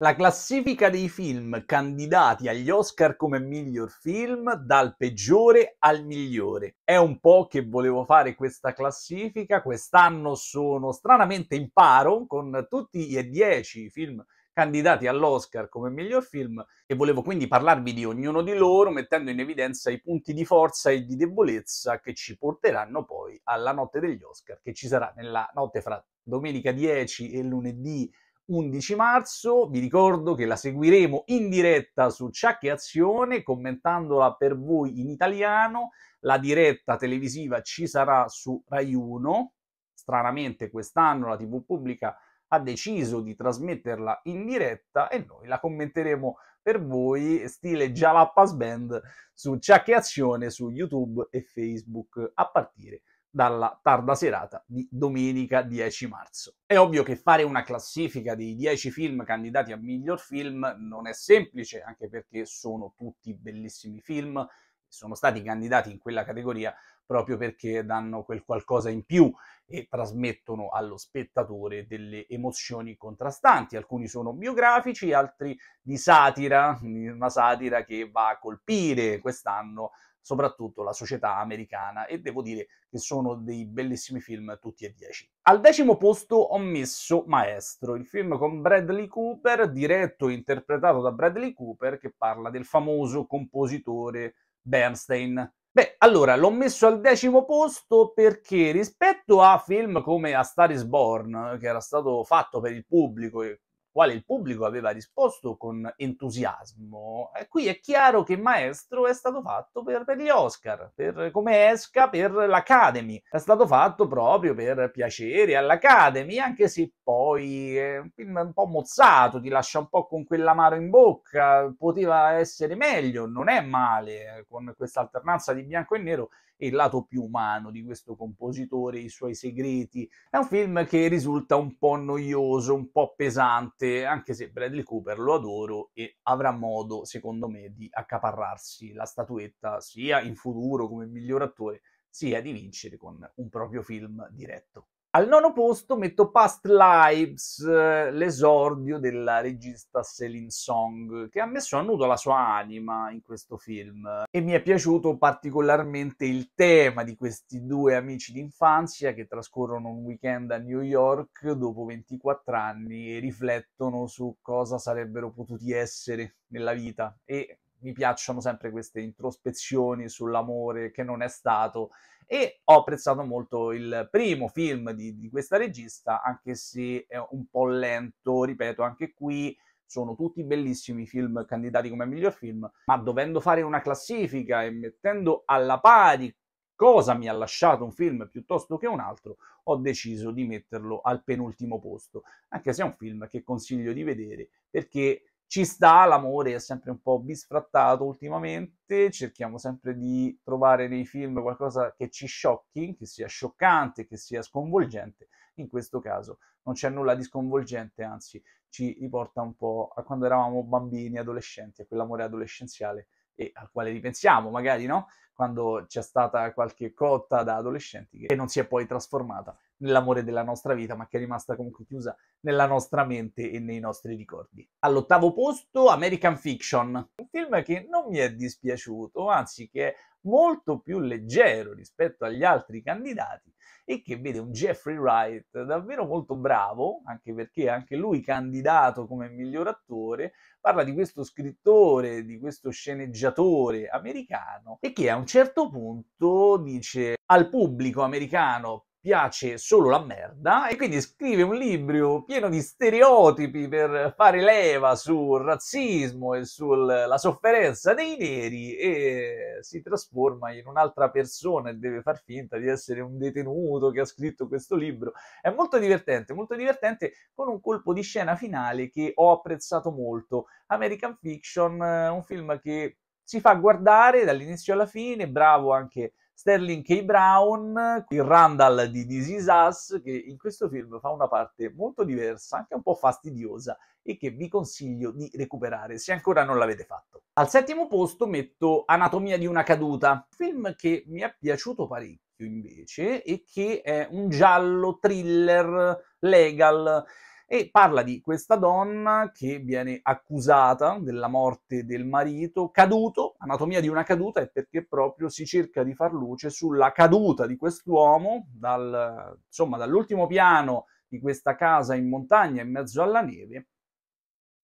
La classifica dei film candidati agli Oscar come miglior film dal peggiore al migliore. È un po' che volevo fare questa classifica, quest'anno sono stranamente in paro con tutti e dieci i film candidati all'Oscar come miglior film e volevo quindi parlarvi di ognuno di loro mettendo in evidenza i punti di forza e di debolezza che ci porteranno poi alla notte degli Oscar che ci sarà nella notte fra domenica 10 e lunedì 11 marzo. Vi ricordo che la seguiremo in diretta su Ciacche Azione, commentandola per voi in italiano. La diretta televisiva ci sarà su Rai 1. Stranamente quest'anno la TV pubblica ha deciso di trasmetterla in diretta e noi la commenteremo per voi stile Jalapas Band su Ciacche Azione su YouTube e Facebook a partire dalla tarda serata di domenica 10 marzo. È ovvio che fare una classifica dei 10 film candidati a miglior film non è semplice, anche perché sono tutti bellissimi film, sono stati candidati in quella categoria proprio perché danno quel qualcosa in più e trasmettono allo spettatore delle emozioni contrastanti. Alcuni sono biografici, altri di satira, una satira che va a colpire quest'anno soprattutto la società americana e devo dire che sono dei bellissimi film tutti e dieci. Al decimo posto ho messo Maestro, il film con Bradley Cooper, diretto e interpretato da Bradley Cooper, che parla del famoso compositore Bernstein. Beh, allora l'ho messo al decimo posto perché rispetto a film come A Star is Born, che era stato fatto per il pubblico e quale il pubblico aveva risposto con entusiasmo, e qui è chiaro che Maestro è stato fatto per, per gli Oscar, per come esca per l'Academy, è stato fatto proprio per piacere all'Academy, anche se poi è eh, un film un po' mozzato, ti lascia un po' con quell'amaro in bocca, poteva essere meglio, non è male eh, con questa alternanza di bianco e nero e il lato più umano di questo compositore, i suoi segreti. È un film che risulta un po' noioso, un po' pesante onestamente, anche se Bradley Cooper lo adoro e avrà modo, secondo me, di accaparrarsi la statuetta sia in futuro come miglior attore, sia di vincere con un proprio film diretto. Al nono posto metto Past Lives, eh, l'esordio della regista Celine Song, che ha messo a nudo la sua anima in questo film. E mi è piaciuto particolarmente il tema di questi due amici d'infanzia che trascorrono un weekend a New York dopo 24 anni e riflettono su cosa sarebbero potuti essere nella vita. E mi piacciono sempre queste introspezioni sull'amore che non è stato e ho apprezzato molto il primo film di, di questa regista, anche se è un po' lento, ripeto, anche qui sono tutti bellissimi film candidati come miglior film, ma dovendo fare una classifica e mettendo alla pari cosa mi ha lasciato un film piuttosto che un altro, ho deciso di metterlo al penultimo posto, anche se è un film che consiglio di vedere perché ci sta, l'amore è sempre un po' bisfrattato ultimamente, cerchiamo sempre di trovare nei film qualcosa che ci sciocchi, che sia scioccante, che sia sconvolgente. In questo caso non c'è nulla di sconvolgente, anzi ci riporta un po' a quando eravamo bambini, adolescenti, a quell'amore adolescenziale e al quale ripensiamo magari, no? Quando c'è stata qualche cotta da adolescenti che non si è poi trasformata nell'amore della nostra vita, ma che è rimasta comunque chiusa nella nostra mente e nei nostri ricordi. All'ottavo posto, American Fiction, un film che non mi è dispiaciuto, anzi che è molto più leggero rispetto agli altri candidati e che vede un Jeffrey Wright davvero molto bravo, anche perché anche lui candidato come miglior attore, parla di questo scrittore, di questo sceneggiatore americano e che a un certo punto dice al pubblico americano piace solo la merda e quindi scrive un libro pieno di stereotipi per fare leva sul razzismo e sulla sofferenza dei neri e si trasforma in un'altra persona e deve far finta di essere un detenuto che ha scritto questo libro. È molto divertente, molto divertente con un colpo di scena finale che ho apprezzato molto. American Fiction, eh, un film che si fa guardare dall'inizio alla fine, bravo anche Sterling K. Brown, il Randall di This Is Us, che in questo film fa una parte molto diversa, anche un po' fastidiosa, e che vi consiglio di recuperare se ancora non l'avete fatto. Al settimo posto metto Anatomia di una caduta, film che mi è piaciuto parecchio invece e che è un giallo thriller legal e parla di questa donna che viene accusata della morte del marito, caduto, anatomia di una caduta è perché proprio si cerca di far luce sulla caduta di quest'uomo dal, insomma, dall'ultimo piano di questa casa in montagna in mezzo alla neve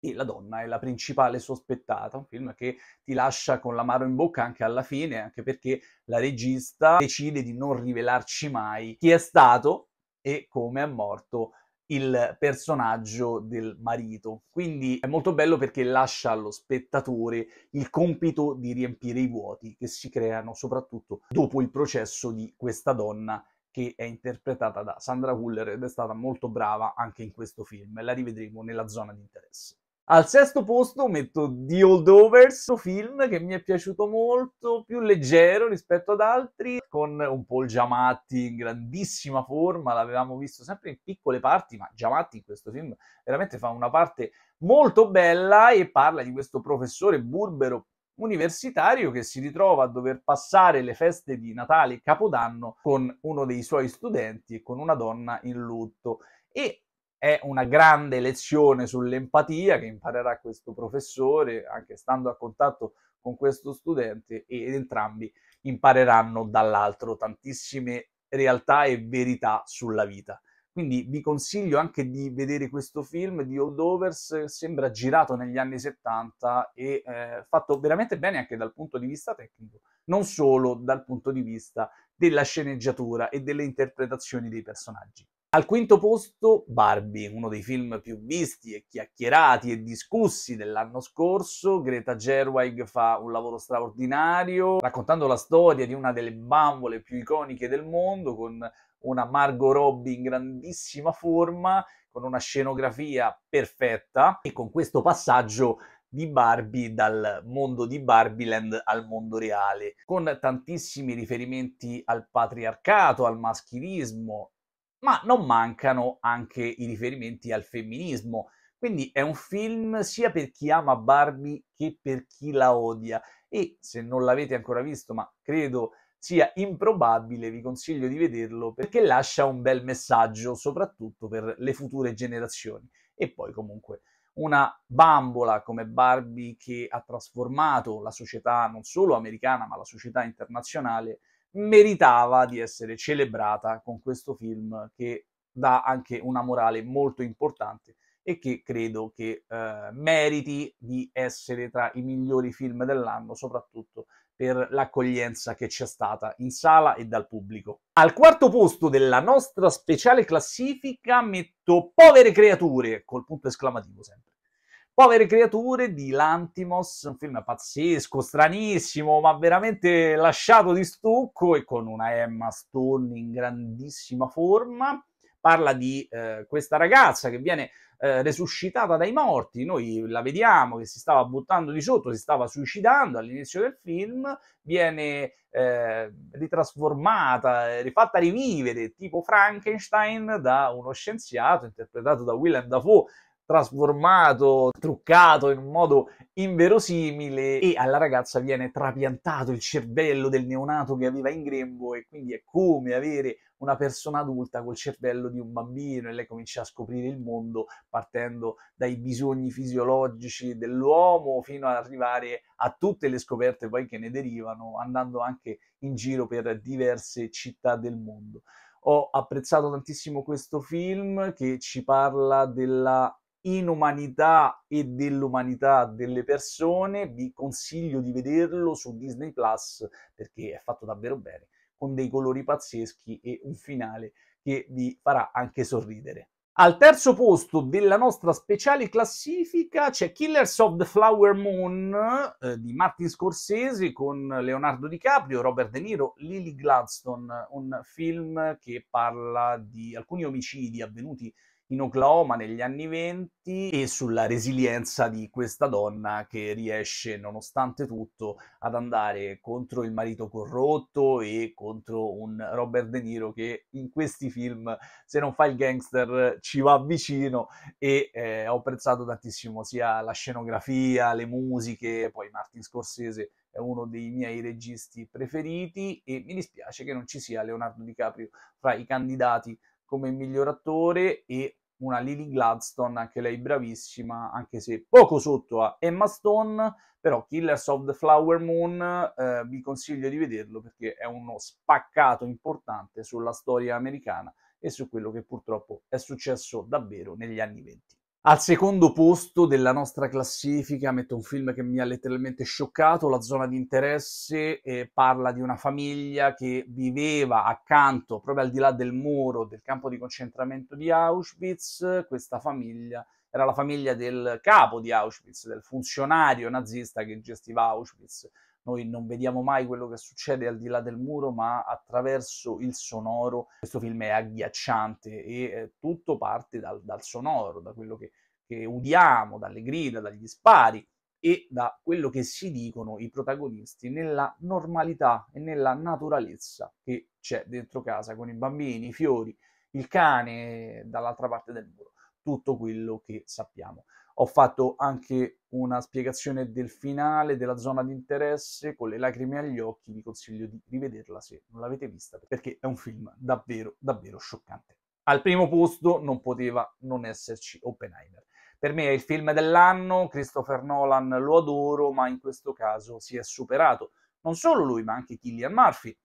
e la donna è la principale sospettata, un film che ti lascia con l'amaro in bocca anche alla fine, anche perché la regista decide di non rivelarci mai chi è stato e come è morto il personaggio del marito. Quindi è molto bello perché lascia allo spettatore il compito di riempire i vuoti che si creano soprattutto dopo il processo di questa donna che è interpretata da Sandra Huller ed è stata molto brava anche in questo film. La rivedremo nella zona di interesse. Al sesto posto metto The Old Overs, un film che mi è piaciuto molto, più leggero rispetto ad altri, con un po' il Giamatti in grandissima forma, l'avevamo visto sempre in piccole parti, ma Giamatti in questo film veramente fa una parte molto bella e parla di questo professore burbero universitario che si ritrova a dover passare le feste di Natale e Capodanno con uno dei suoi studenti e con una donna in lutto. E è una grande lezione sull'empatia che imparerà questo professore, anche stando a contatto con questo studente, ed entrambi impareranno dall'altro tantissime realtà e verità sulla vita. Quindi vi consiglio anche di vedere questo film di Holdovers, sembra girato negli anni 70 e eh, fatto veramente bene anche dal punto di vista tecnico, non solo dal punto di vista della sceneggiatura e delle interpretazioni dei personaggi. Al quinto posto Barbie, uno dei film più visti e chiacchierati e discussi dell'anno scorso. Greta Gerwig fa un lavoro straordinario raccontando la storia di una delle bambole più iconiche del mondo con una Margot Robbie in grandissima forma, con una scenografia perfetta e con questo passaggio di Barbie dal mondo di Barbieland al mondo reale, con tantissimi riferimenti al patriarcato, al maschilismo ma non mancano anche i riferimenti al femminismo. Quindi è un film sia per chi ama Barbie che per chi la odia e se non l'avete ancora visto, ma credo sia improbabile, vi consiglio di vederlo perché lascia un bel messaggio soprattutto per le future generazioni. E poi comunque una bambola come Barbie che ha trasformato la società non solo americana ma la società internazionale meritava di essere celebrata con questo film che dà anche una morale molto importante e che credo che eh, meriti di essere tra i migliori film dell'anno, soprattutto per l'accoglienza che c'è stata in sala e dal pubblico. Al quarto posto della nostra speciale classifica metto Povere creature, col punto esclamativo sempre Povere creature di Lantimos, un film pazzesco, stranissimo, ma veramente lasciato di stucco e con una Emma Stone in grandissima forma. Parla di eh, questa ragazza che viene eh, resuscitata dai morti. Noi la vediamo che si stava buttando di sotto, si stava suicidando all'inizio del film, viene eh, ritrasformata, eh, rifatta rivivere tipo Frankenstein da uno scienziato interpretato da Willem Dafoe trasformato, truccato in un modo inverosimile e alla ragazza viene trapiantato il cervello del neonato che aveva in grembo e quindi è come avere una persona adulta col cervello di un bambino e lei comincia a scoprire il mondo partendo dai bisogni fisiologici dell'uomo fino ad arrivare a tutte le scoperte poi che ne derivano andando anche in giro per diverse città del mondo. Ho apprezzato tantissimo questo film che ci parla della inumanità e dell'umanità delle persone, vi consiglio di vederlo su Disney Plus perché è fatto davvero bene, con dei colori pazzeschi e un finale che vi farà anche sorridere. Al terzo posto della nostra speciale classifica c'è Killers of the Flower Moon eh, di Martin Scorsese con Leonardo DiCaprio, Robert De Niro, Lily Gladstone, un film che parla di alcuni omicidi avvenuti in Oklahoma negli anni 20 e sulla resilienza di questa donna che riesce nonostante tutto ad andare contro il marito corrotto e contro un Robert De Niro che in questi film se non fa il gangster ci va vicino e eh, ho apprezzato tantissimo sia la scenografia, le musiche, poi Martin Scorsese è uno dei miei registi preferiti e mi dispiace che non ci sia Leonardo DiCaprio fra i candidati come miglioratore e una Lily Gladstone, anche lei bravissima, anche se poco sotto a Emma Stone, però Killers of the Flower Moon eh, vi consiglio di vederlo perché è uno spaccato importante sulla storia americana e su quello che purtroppo è successo davvero negli anni venti. Al secondo posto della nostra classifica metto un film che mi ha letteralmente scioccato, La zona di interesse, eh, parla di una famiglia che viveva accanto, proprio al di là del muro del campo di concentramento di Auschwitz, questa famiglia era la famiglia del capo di Auschwitz, del funzionario nazista che gestiva Auschwitz noi non vediamo mai quello che succede al di là del muro, ma attraverso il sonoro. Questo film è agghiacciante e eh, tutto parte dal, dal, sonoro, da quello che, che udiamo, dalle grida, dagli spari e da quello che si dicono i protagonisti nella normalità e nella naturalezza che c'è dentro casa con i bambini, i fiori, il cane eh, dall'altra parte del muro, tutto quello che sappiamo ho fatto anche una spiegazione del finale della zona di interesse con le lacrime agli occhi, vi consiglio di rivederla se non l'avete vista perché è un film davvero davvero scioccante. Al primo posto non poteva non esserci Oppenheimer. Per me è il film dell'anno, Christopher Nolan lo adoro, ma in questo caso si è superato. Non solo lui, ma anche Killian Murphy,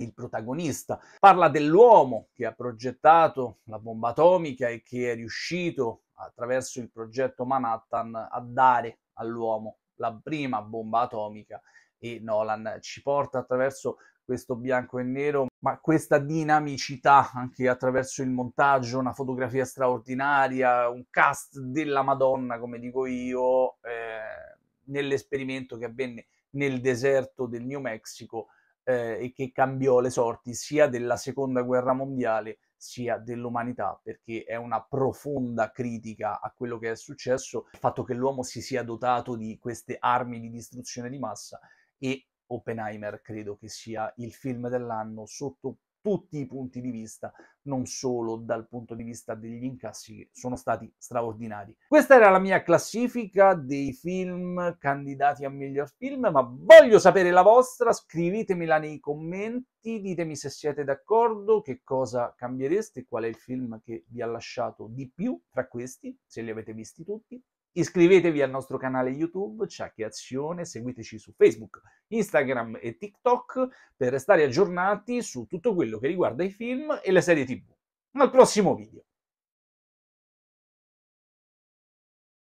il protagonista. Parla dell'uomo che ha progettato la bomba atomica e che è riuscito attraverso il progetto Manhattan a dare all'uomo la prima bomba atomica e Nolan ci porta attraverso questo bianco e nero, ma questa dinamicità anche attraverso il montaggio, una fotografia straordinaria, un cast della Madonna, come dico io, eh, nell'esperimento che avvenne nel deserto del New Mexico eh, e che cambiò le sorti sia della seconda guerra mondiale sia dell'umanità, perché è una profonda critica a quello che è successo, il fatto che l'uomo si sia dotato di queste armi di distruzione di massa e Oppenheimer credo che sia il film dell'anno sotto tutti i punti di vista, non solo dal punto di vista degli incassi che sono stati straordinari. Questa era la mia classifica dei film candidati a miglior film, ma voglio sapere la vostra, scrivetemela nei commenti, ditemi se siete d'accordo, che cosa cambiereste, qual è il film che vi ha lasciato di più tra questi, se li avete visti tutti. Iscrivetevi al nostro canale YouTube, Ciacchi Azione, seguiteci su Facebook, Instagram e TikTok per restare aggiornati su tutto quello che riguarda i film e le serie TV. Al prossimo video!